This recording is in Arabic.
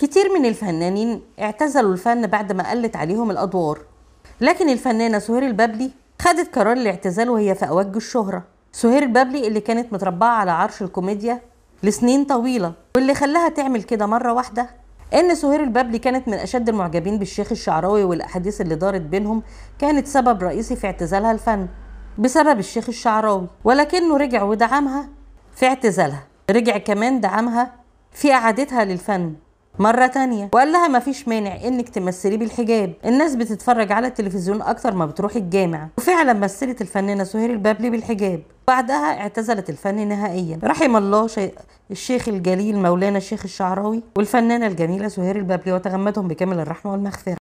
كتير من الفنانين اعتزلوا الفن بعد ما قلت عليهم الأدوار لكن الفنانة سهير البابلي خدت قرار الاعتزال وهي في أوج الشهرة سهير البابلي اللي كانت متربعة على عرش الكوميديا لسنين طويلة واللي خلاها تعمل كده مرة واحدة إن سهير البابلي كانت من أشد المعجبين بالشيخ الشعراوي والأحاديث اللي دارت بينهم كانت سبب رئيسي في اعتزالها الفن بسبب الشيخ الشعراوي ولكنه رجع ودعمها في اعتزالها رجع كمان دعمها في إعادتها للفن مرة تانية وقال لها مفيش مانع انك تمثلي بالحجاب الناس بتتفرج على التلفزيون اكتر ما بتروح الجامع وفعلا مثلت الفنانة سهير البابلي بالحجاب بعدها اعتزلت الفن نهائيا رحم الله شي... الشيخ الجليل مولانا الشيخ الشعراوي والفنانة الجميلة سهير البابلي وتغمدهم بكامل الرحمة والمغفرة